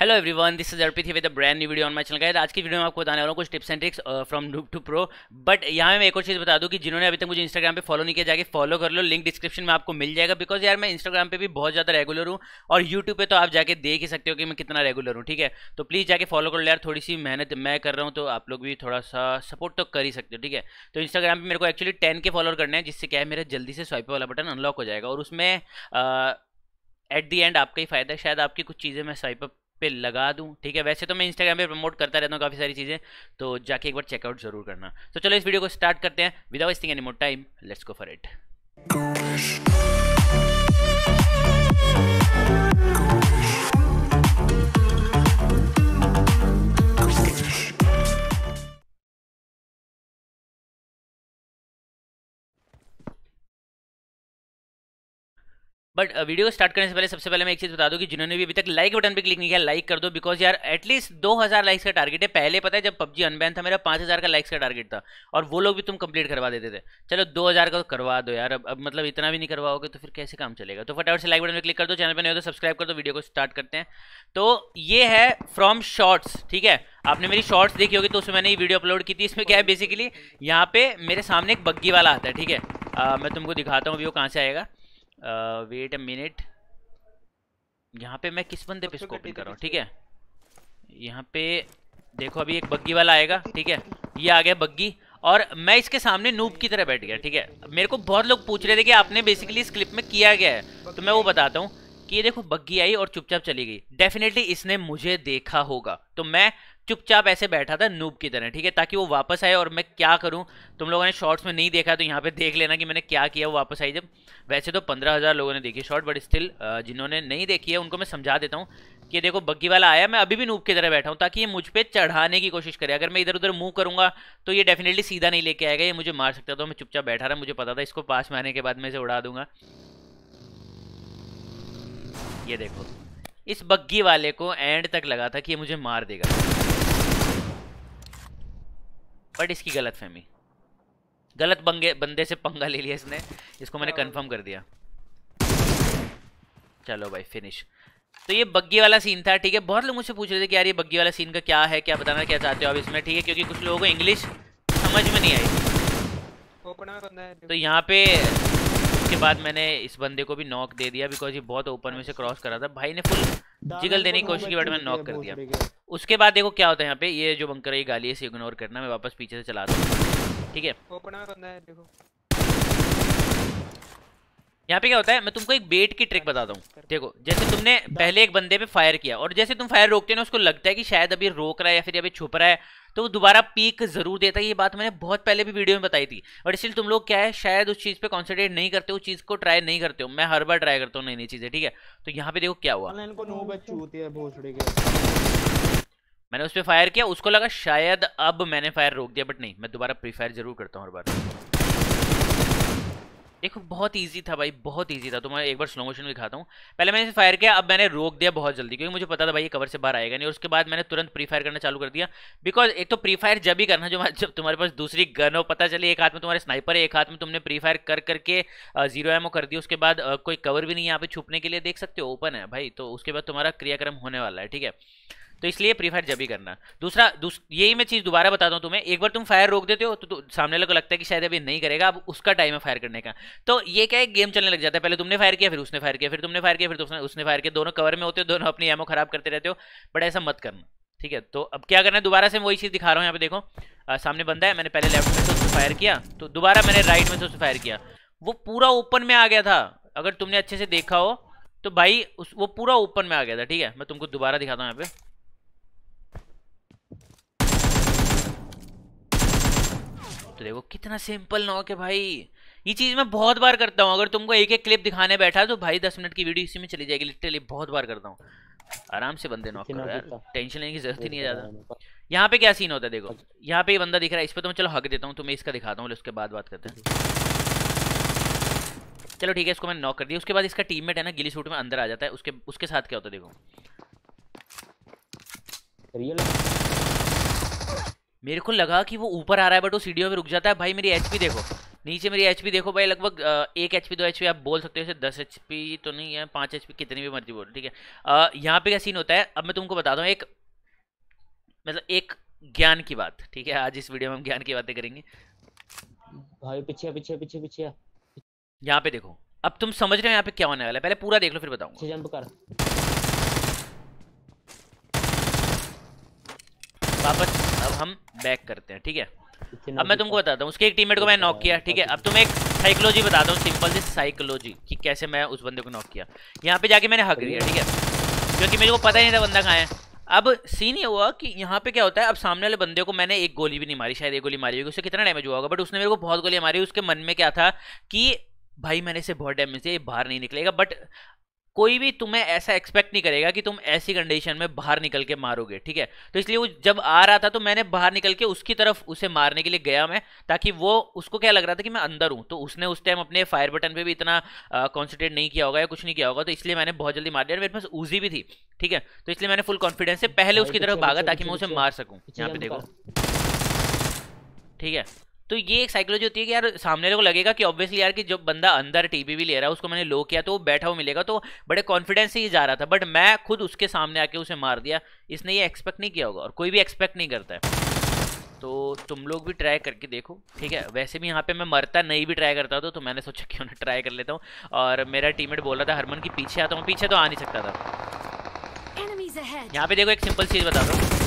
Hello everyone this is Arpit with a brand new video on my channel guys आज की video में आपको बताने वाला हूँ कुछ tips and tricks from noob to pro but यहाँ मैं एक और चीज़ बता दूँ कि जिन्होंने अभी तक मुझे इंस्टाग्राम पे फॉलो नहीं किया जाके फॉलो कर लो लिंक डिस्क्रिप्शन में आपको मिल जाएगा बिकॉज यार मैं इंस्टाग्राम पर भी बहुत ज़्यादा रेगुलर हूँ और यूट्यूब पर तो आप जाकर देख ही सकते हो कि मैं कितना रेगुलर हूँ ठीक है तो प्लीज़ जाकर फॉलो कर लो यार थोड़ी सी मेहनत मैं कर रहा हूँ तो आप लोग भी थोड़ा सा सपोर्ट तो कर ही सकते हो ठीक है तो इंस्टाग्राम पर मेरे को एक्चुअली टेन के फॉलोअर करना है जिससे क्या है मेरा जल्दी से स्वाइप वाला बटन अनलॉक हो जाएगा और उसमें एट दी एंड आपका ही फायदा है शायद आपकी कुछ चीज़ें मैं स्वाइप अप पे लगा दूँ ठीक है वैसे तो मैं इंस्टाग्राम पे प्रमोट करता रहता हूँ काफ़ी सारी चीज़ें तो जाके एक बार चेकआउट जरूर करना तो चलो इस वीडियो को स्टार्ट करते हैं without wasting any more time let's go for it but video start करने से पहले सबसे पहले मैं एक चीज़ बता दूं कि जिन्होंने भी अभी तक लाइक बटन पे क्लिक नहीं किया लाइक कर दो बिकॉज यार एटलीस्ट 2000 लाइक्स का टारगेट है पहले पता है जब पब्जी अनबैन था मेरा 5000 का लाइक्स का टारगेट था और वो लोग भी तुम कंप्लीट करवा देते थे चलो 2000 का तो करवा दो यार अब, अब मतलब इतना भी नहीं करवाओगे तो फिर कैसे काम चलेगा तो फटाफट से लाइक बटन पर क्लिक कर दो चैनल पर नहीं हो तो सब्सक्राइब कर दो वीडियो को स्टार्ट करते हैं तो ये है फ्रॉम शॉर्ट्स ठीक है आपने मेरी शॉर्ट्स देखी होगी तो उसमें मैंने ये वीडियो अपलोड की थी इसमें क्या है बेसिकली यहाँ पे मेरे सामने एक बग्गी वाला आता है ठीक है मैं तुमको दिखाता हूँ अभी वो कहाँ से आएगा वेट अ मिनट यहाँ पे मैं किस बंदे पे इसको ओपन कर रहा हूँ ठीक है यहाँ पे देखो अभी एक बग्गी वाला आएगा ठीक है ये आ गया बग्गी और मैं इसके सामने नूब की तरह बैठ गया ठीक है मेरे को बहुत लोग पूछ रहे थे कि आपने बेसिकली इस क्लिप में किया गया है तो मैं वो बताता हूँ कि ये देखो बग्गी आई और चुपचाप चली गई डेफिनेटली इसने मुझे देखा होगा तो मैं चुपचाप ऐसे बैठा था नूब की तरह ठीक है ताकि वो वापस आए और मैं क्या करूँ तुम लोगों ने शॉर्ट्स में नहीं देखा तो यहाँ पे देख लेना कि मैंने क्या किया वो वापस आई जब वैसे तो पंद्रह हज़ार लोगों ने देखी शॉर्ट बट स्टिल जिन्होंने नहीं देखी है उनको मैं समझा देता हूँ कि देखो बग्गी वाला आया मैं अभी भी नूब की तरह बैठा हूँ ताकि ये मुझ पर चढ़ाने की कोशिश करे अगर मैं इधर उधर मूव करूँगा तो ये डेफिनेटली सीधा नहीं लेके आएगा ये मुझे मार सकता तो मैं चुपचाप बैठा रहा मुझे पता था इसको पास में आने के बाद मैं इसे उड़ा दूंगा ये देखो इस बग्गी वाले को एंड तक लगा था कि ये मुझे मार देगा बट इसकी गलत फहमी गलत बंगे बंदे से पंगा ले लिया इसने इसको मैंने कंफर्म कर दिया चलो भाई फिनिश तो ये बग्गी वाला सीन था ठीक है बहुत लोग मुझसे पूछ रहे थे कि यार ये बग्गी वाला सीन का क्या है क्या बताना क्या चाहते हो आप इसमें ठीक है क्योंकि कुछ लोगों को इंग्लिश समझ में नहीं आई तो यहाँ पे उसके बाद मैंने इस बंदे को भी नॉक दे दिया बिकॉज ये बहुत ओपन में से क्रॉस करा था भाई ने फुल जिगल देने की कोशिश की बट मैंने नॉक कर दिया उसके बाद देखो क्या होता है यहाँ पे ये जो बंकर है ये गाली है इग्नोर करना मैं वापस पीछे से चला दूँ ठीक है यहाँ पे क्या होता है मैं तुमको एक बेट की ट्रिक बताता हूँ देखो जैसे तुमने पहले एक बंदे पे फायर किया और जैसे तुम फायर रोकते हो ना उसको लगता है कि शायद अभी रोक रहा है या फिर अभी छुप रहा है तो वो दोबारा पीक जरूर देता है ये बात मैंने बहुत पहले भी वीडियो में बताई थी बट स्टिल तुम लोग क्या है शायद उस चीज़ पे कॉन्सेंट्रेट नहीं करते उस चीज़ को ट्राई नहीं करते हो मैं हर बार ट्राई करता हूँ नई नई चीज़ें ठीक है तो यहाँ पे देखो क्या हुआ मैंने उस पर फायर किया उसको लगा शायद अब मैंने फायर रोक दिया बट नहीं मैं दोबारा प्री फायर जरूर करता हूँ हर बार देखो बहुत ईजी था भाई बहुत ईजी था तो मैं एक बार स्लो मोशन दिखाता हूँ पहले मैंने इसे फायर किया अब मैंने रोक दिया बहुत जल्दी क्योंकि मुझे पता था भाई ये कवर से बाहर आएगा नहीं और उसके बाद मैंने तुरंत प्री फायर करना चालू कर दिया बिकॉज एक तो प्री फायर जब ही करना जो जब तुम्हारे पास दूसरी गन हो पता चले एक हाथ में तुम्हारे स्नाइपर है एक हाथ में तुमने प्री फायर कर करके जीरो ओ कर दिया उसके बाद कोई कवर भी नहीं यहाँ पे छुपने के लिए देख सकते हो ओपन है भाई तो उसके बाद तुम्हारा क्रियाक्रम होने वाला है ठीक है तो इसलिए प्रीफायर जब भी करना दूसरा दूस, यही मैं चीज़ दोबारा बताता हूँ तुम्हें एक बार तुम फायर रोक देते हो तो, तो सामने वाले को लगता है कि शायद अभी नहीं करेगा अब उसका टाइम है फायर करने का तो ये क्या है गेम चलने लग जाता है पहले तुमने फायर किया फिर उसने फायर किया फिर तुमने फायर किया फिर उसने उसने फायर किया दोनों कवर में होते हो दोनों अपनी एमओ खराब करते रहते हो बट ऐसा मत करना ठीक है तो अब क्या करना है दोबारा से वही चीज़ दिखा रहा हूँ यहाँ पे देखो सामने बंदा है मैंने पहले लेफ्ट में से फायर किया तो दोबारा मैंने राइट में से उसको फायर किया वो पूरा ओपन में आ गया था अगर तुमने अच्छे से देखा हो तो भाई उस वो पूरा ओपन में आ गया था ठीक है मैं तुमको दोबारा दिखाता हूँ यहाँ पे तो देखो कितना सिंपल ना हो के भाई ये चीज़ मैं बहुत बार करता हूँ अगर तुमको एक एक क्लिप दिखाने बैठा तो भाई दस मिनट की वीडियो इसी में चली जाएगी लिटरली बहुत बार करता हूँ आराम से बंदे नॉक करो यार टेंशन लेने की जरूरत ही नहीं है ज़्यादा यहाँ पे क्या सीन होता है देखो अच्छा। यहाँ पे ये बंदा दिख रहा है इस पर तो मैं चलो हक देता हूँ तुम्हें इसका दिखाता हूँ उसके बाद बात करते हैं चलो ठीक है इसको मैंने नॉक कर दिया उसके बाद इसका टीम है ना गिली सूट में अंदर आ जाता है उसके उसके साथ क्या होता है देखो मेरे को लगा कि वो ऊपर आ रहा है बट वो सीढ़ियों में रुक जाता है भाई मेरी एच देखो नीचे मेरी एच देखो भाई लगभग एक एच दो एच आप बोल सकते हो दस एच तो नहीं है पाँच एच कितनी भी मर्जी बोलो ठीक है यहाँ पे क्या सीन होता है अब मैं तुमको बता दूँ एक मतलब एक ज्ञान की बात ठीक है आज इस वीडियो में हम ज्ञान की बातें करेंगे भाई पीछे पीछे पीछे पीछे यहाँ पे देखो अब तुम समझ रहे हो यहाँ पे क्या होने वाला है पहले पूरा देख लो फिर बताऊंगा वापस अब हम बैक करते हैं ठीक है अब मैं तुमको बताता हूँ उसके एक टीममेट को मैं नॉक किया ठीक है अब तुम्हें एक साइकोलॉजी बताता हूँ सिंपल सी साइकोलॉजी कि कैसे मैं उस बंदे को नॉक किया यहाँ पे जाके मैंने हक लिया ठीक है क्योंकि मेरे को पता ही नहीं था बंदा कहाँ है अब सीन ये हुआ कि यहाँ पे क्या होता है अब सामने वाले बंदे को मैंने एक गोली भी नहीं मारी शायद एक गोली मारी होगी उससे कितना डैमेज हुआ होगा बट उसने मेरे को बहुत गोली मारी उसके मन में क्या था कि भाई मैंने इसे बहुत डैमेज दिया ये बाहर नहीं निकलेगा बट कोई भी तुम्हें ऐसा एक्सपेक्ट नहीं करेगा कि तुम ऐसी कंडीशन में बाहर निकल के मारोगे ठीक है तो इसलिए वो जब आ रहा था तो मैंने बाहर निकल के उसकी तरफ उसे मारने के लिए गया मैं ताकि वो उसको क्या लग रहा था कि मैं अंदर हूँ तो उसने उस टाइम अपने फायर बटन पर भी इतना कॉन्सेंट्रेट नहीं किया होगा या कुछ नहीं किया होगा तो इसलिए मैंने बहुत जल्दी मार दिया मेरे पास ऊजी भी थी ठीक है तो इसलिए मैंने फुल कॉन्फिडेंस से पहले उसकी तरफ भागा ताकि मैं उसे मार सकूँ यहाँ पे देखो ठीक है तो ये एक साइकोलॉजी होती है कि यार सामने को लगेगा कि ऑब्वियसली यार कि जब बंदा अंदर टीबी भी ले रहा है उसको मैंने लो किया तो वो बैठा हुआ मिलेगा तो बड़े कॉन्फिडेंस से ही जा रहा था बट मैं खुद उसके सामने आके उसे मार दिया इसने ये एक्सपेक्ट नहीं किया होगा और कोई भी एक्सपेक्ट नहीं करता है तो तुम लोग भी ट्राई करके देखो ठीक है वैसे भी यहाँ पे मैं मरता नहीं भी ट्राई करता था तो मैंने सोचा क्यों ना ट्राई कर लेता हूँ और मेरा टीममेट बोल रहा था हरमन की पीछे आता हूँ पीछे तो आ नहीं सकता था यहाँ पे देखो एक सिंपल चीज़ बता दो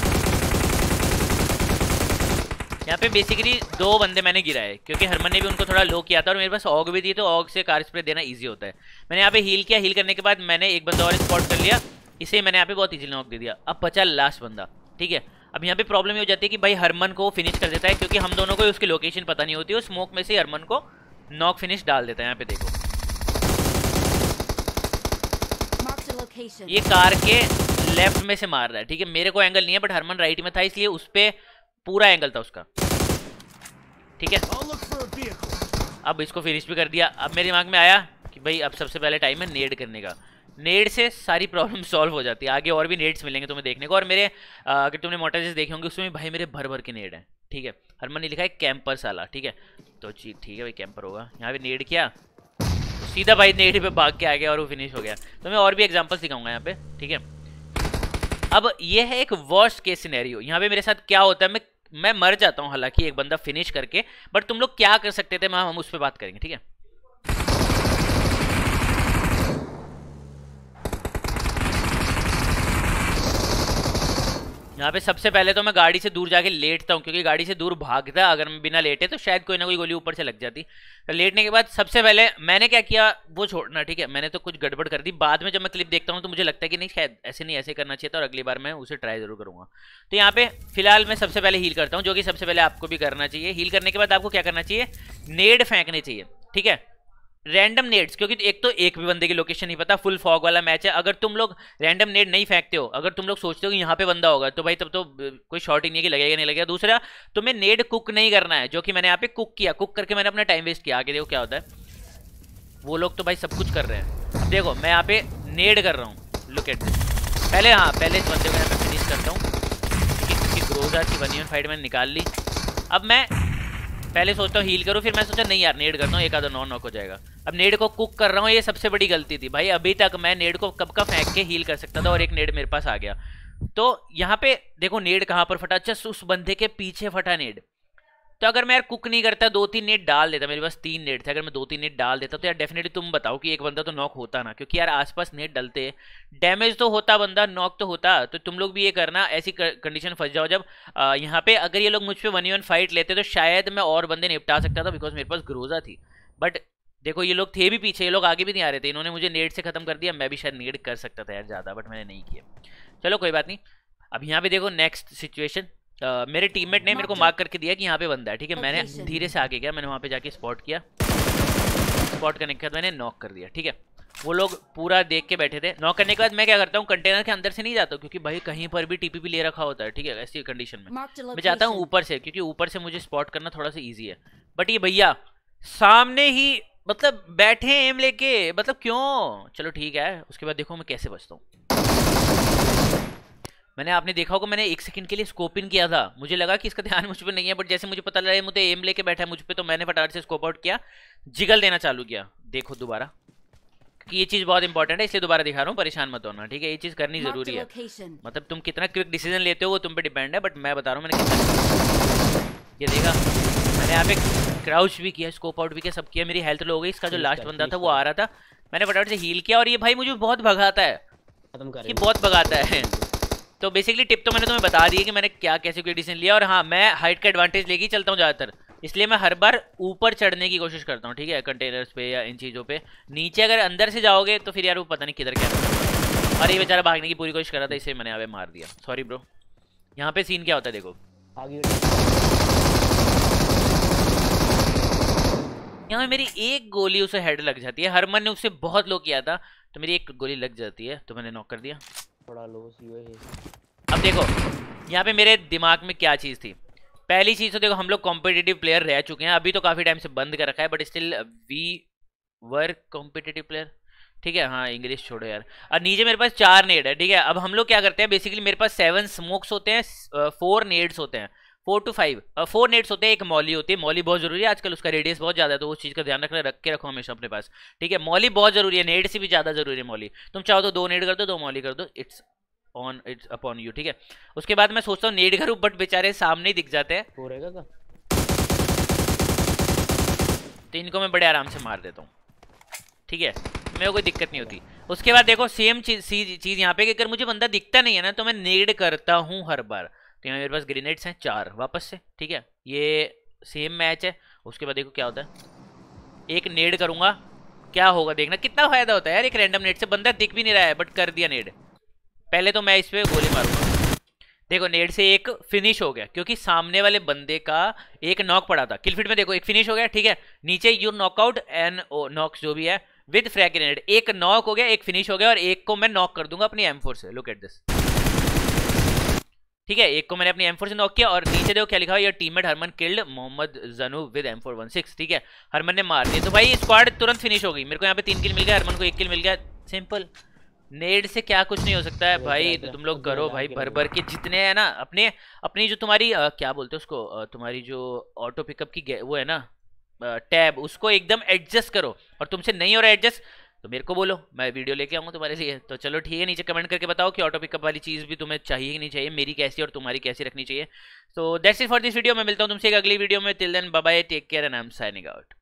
यहाँ पे बेसिकली दो बंदे मैंने गिराए क्योंकि हरमन ने भी उनको थोड़ा लो किया था और मेरे पास ऑग भी थी तो ऑग से कार स्प्रे देना ईजी होता है मैंने यहाँ पे हील किया हील करने के बाद मैंने एक बंदा और स्पॉट कर लिया इसे मैंने यहाँ पे बहुत ईजी नॉक दे दिया अब बचा लास्ट बंदा ठीक है अब यहाँ पे प्रॉब्लम ये हो जाती है कि भाई हरमन को फिनिश कर देता है क्योंकि हम दोनों को उसकी लोकेशन पता नहीं होती और स्मोक में से हरमन को नॉक फिनिश डाल देता है यहाँ पे देखो ये कार के लेफ्ट में से मार रहा है ठीक है मेरे को एंगल नहीं है बट हरमन राइट में था इसलिए उस पर पूरा एंगल था उसका ठीक है अब इसको फिनिश भी कर दिया अब मेरे दिमाग में आया कि भाई अब सबसे पहले टाइम है नेड करने का नेड से सारी प्रॉब्लम सॉल्व हो जाती है आगे और भी नेड्स मिलेंगे तुम्हें देखने को और मेरे अगर तुमने मोटाजेस देखे होंगे उसमें भाई मेरे भर भर के नेड हैं ठीक है हरमन ने लिखा है कैंपर साला ठीक है तो जी ठीक है भाई कैंपर होगा यहाँ पे नेड किया सीधा भाई नेड पे भाग के आ गया और वो फिनिश हो गया तो मैं और भी एग्जाम्पल्स दिखाऊंगा यहाँ पे ठीक है अब ये है एक वर्स्ट केस सिनेरियो यहाँ पे मेरे साथ क्या होता है मैं मैं मर जाता हूँ हालांकि एक बंदा फिनिश करके बट तुम लोग क्या कर सकते थे मैम हम उस पर बात करेंगे ठीक है यहाँ पे सबसे पहले तो मैं गाड़ी से दूर जाके लेटता हूँ क्योंकि गाड़ी से दूर भागता अगर मैं बिना लेटे तो शायद कोई ना कोई गोली ऊपर से लग जाती तो लेटने के बाद सबसे पहले मैंने क्या किया वो छोड़ना ठीक है मैंने तो कुछ गड़बड़ कर दी बाद में जब मैं क्लिप देखता हूँ तो मुझे लगता है कि नहीं शायद ऐसे नहीं ऐसे करना चाहिए था और अगली बार मैं उसे ट्राई जरूर करूँगा तो यहाँ पे फिलहाल मैं सबसे पहले हील करता हूँ जो कि सबसे पहले आपको भी करना चाहिए हील करने के बाद आपको क्या करना चाहिए नेड फेंकनी चाहिए ठीक है रैंडम नेड्स क्योंकि एक तो एक भी बंदे की लोकेशन नहीं पता फुल फॉग वाला मैच है अगर तुम लोग रैंडम नेट नहीं फेंकते हो अगर तुम लोग सोचते हो कि यहाँ पे बंदा होगा तो भाई तब तो कोई शॉर्ट ही नहीं है कि लगेगा नहीं लगेगा दूसरा तुम्हें नेट कुक नहीं करना है जो कि मैंने यहाँ पे कुक किया कुक करके मैंने अपना टाइम वेस्ट किया आगे देखो क्या होता है वो लोग तो भाई सब कुछ कर रहे हैं अब देखो मैं यहाँ पे नेड कर रहा हूँ लुकेट पहले हाँ पहले इस बंदे को यहाँ पे फिनिश करता हूँ रोजा की वन फाइट मैंने निकाल ली अब मैं पहले सोचता हूँ हील करूँ फिर मैं सोचा नहीं यार नेड करता हूँ एक आधा नॉन नॉक हो जाएगा अब नेड को कुक कर रहा हूँ ये सबसे बड़ी गलती थी भाई अभी तक मैं नेड को कब का फेंक के हील कर सकता था और एक नेड मेरे पास आ गया तो यहाँ पे देखो नेड कहाँ पर फटा अच्छा उस बंदे के पीछे फटा नेड तो अगर मैं यार कुक नहीं करता दो तीन नेट डाल देता मेरे पास तीन नेट थे अगर मैं दो तीन नेट डाल देता तो यार डेफिनेटली तुम बताओ कि एक बंदा तो नॉक होता ना क्योंकि यार आसपास नेट डलते डैमेज तो होता बंदा नॉक तो होता तो तुम लोग भी ये करना ऐसी कंडीशन फंस जाओ जब आ, यहाँ पे अगर ये लोग मुझ पर वन वन फाइट लेते तो शायद मैं और बंदे निपटा सकता था बिकॉज मेरे पास ग्रोजा थी बट देखो ये लोग थे भी पीछे ये लोग आगे भी नहीं आ रहे थे इन्होंने मुझे नेट से ख़त्म कर दिया मैं भी शायद नेट कर सकता था यार ज़्यादा बट मैंने नहीं किया चलो कोई बात नहीं अब यहाँ पे देखो नेक्स्ट सिचुएशन मेरे टीममेट ने मेरे को मार्क करके दिया कि यहाँ पे बंदा है ठीक है मैंने धीरे से आगे गया मैंने वहाँ पे जाके स्पॉट किया स्पॉट करने के बाद मैंने नॉक कर दिया ठीक है वो लोग पूरा देख के बैठे थे नॉक करने के बाद मैं क्या करता हूँ कंटेनर के अंदर से नहीं जाता क्योंकि भाई कहीं पर भी टीपी भी ले रखा होता है ठीक है ऐसी कंडीशन में मैं जाता हूँ ऊपर से क्योंकि ऊपर से मुझे स्पॉट करना थोड़ा सा ईजी है बट ये भैया सामने ही मतलब बैठे एम लेके मतलब क्यों चलो ठीक है उसके बाद देखो मैं कैसे बचता हूँ मैंने आपने देखा होगा मैंने एक सेकंड के लिए स्कोप इन किया था मुझे लगा कि इसका ध्यान मुझ पर नहीं है बट जैसे मुझे पता लगा मुझे एम लेके बैठा है मुझ पर तो मैंने फटाफट से स्कोप आउट किया जिगल देना चालू किया देखो दोबारा क्योंकि ये चीज़ बहुत इंपॉर्टेंट है इसलिए दोबारा दिखा रहा हूँ परेशान मत होना ठीक है ये चीज़ करनी जरूरी है मतलब तुम कितना क्विक डिसीजन लेते हो वो तुम पे डिपेंड है बट मैं बता रहा हूँ मैंने कितना ये देखा मैंने यहाँ पे क्राउच भी किया स्कोप आउट भी किया सब किया मेरी हेल्थ लो गई इसका जो लास्ट बंदा था वो आ रहा था मैंने फटाफट से हील किया और ये भाई मुझे बहुत भगाता है ये बहुत भगाता है तो बेसिकली टिप तो मैंने तुम्हें बता दी है कि मैंने क्या कैसे कोई डिसीजन लिया और हाँ मैं हाइट का एडवांटेज लेके चलता हूँ ज़्यादातर इसलिए मैं हर बार ऊपर चढ़ने की कोशिश करता हूँ ठीक है कंटेनर्स पे या इन चीज़ों पे नीचे अगर अंदर से जाओगे तो फिर यार वो पता नहीं किधर क्या और ये बेचारा भागने की पूरी कोशिश कर रहा था इसे मैंने आवे मार दिया सॉरी ब्रो यहाँ पे सीन क्या होता है देखो यहाँ मेरी एक गोली उसे हेड लग जाती है हरमन ने उसे बहुत लो किया था तो मेरी एक गोली लग जाती है तो मैंने नॉक कर दिया बड़ा लो अब देखो यहाँ पे मेरे दिमाग में क्या चीज़ थी पहली चीज़ तो देखो हम लोग कॉम्पिटेटिव प्लेयर रह चुके हैं अभी तो काफ़ी टाइम से बंद कर रखा है but still we were competitive player ठीक है हाँ इंग्लिश छोड़ो यार और नीचे मेरे पास चार नेड है ठीक है अब हम लोग क्या करते हैं बेसिकली मेरे पास सेवन स्मोक्स होते हैं फोर नेड्स होते हैं four two five four nets होते हैं एक मॉली होती है मॉली बहुत जरूरी है आजकल उसका रेडियस बहुत ज्यादा है तो उस चीज का ध्यान रखना रख के रखो हमेशा अपने पास ठीक है मॉली बहुत जरूरी है नेट से भी ज्यादा जरूरी है मॉली तुम चाहो तो दो नेट कर दो दो मॉली कर दो it's on it's upon you ठीक है उसके बाद मैं सोचता हूँ नेट करूँ बट बेचारे सामने ही दिख जाते हैं हो रहेगा तो इनको मैं बड़े आराम से मार देता हूँ ठीक है मेरे कोई दिक्कत नहीं होती उसके बाद देखो सेम चीज चीज यहाँ पे अगर मुझे बंदा दिखता नहीं है ना तो मैं नेड करता हूँ हर बार तो यहाँ मेरे पास ग्रेनेड्स हैं चार वापस से ठीक है ये सेम मैच है उसके बाद देखो क्या होता है एक नेड करूँगा क्या होगा देखना कितना फ़ायदा होता है यार एक रैंडम नेड से बंदा दिख भी नहीं रहा है बट कर दिया नेड पहले तो मैं इस पर गोली मारूंगा देखो नेड से एक फिनिश हो गया क्योंकि सामने वाले बंदे का एक नॉक पड़ा था किलफिट में देखो एक फिनिश हो गया ठीक है नीचे you knockout N O knock जो भी है विद फ्रैक ग्रेनेड एक नॉक हो गया एक फिनिश हो गया और एक को मैं नॉक कर दूंगा अपनी एम फोर से लुक एट दिस ठीक है एक को मैंने अपनी एम फोर से नॉक किया और नीचे देखो क्या लिखा हुआ teammate Harman killed Mohammad Janu with M four one six ठीक है हरमन ने मार दिया तो भाई स्क्वाड तुरंत फिनिश हो गई मेरे को यहाँ पे तीन किल मिल गया हरमन को एक किल मिल गया सिंपल नेड से क्या कुछ नहीं हो सकता है भाई तो तुम लोग करो भाई भर भर के जितने हैं ना अपने अपनी जो तुम्हारी आ, क्या बोलते हैं उसको आ, तुम्हारी जो ऑटो पिकअप की वो है ना टैब उसको एकदम एडजस्ट करो और तुमसे नहीं हो रहा एडजस्ट तो मेरे को बोलो मैं वीडियो लेके आऊँगा तुम्हारे लिए तो चलो ठीक है नीचे कमेंट करके बताओ कि ऑटो पिकअप वाली चीज़ भी तुम्हें चाहिए कि नहीं चाहिए मेरी कैसी और तुम्हारी कैसी रखनी चाहिए तो that's it for this video मैं मिलता हूँ तुमसे एक अगली वीडियो में till then bye take care and I am signing out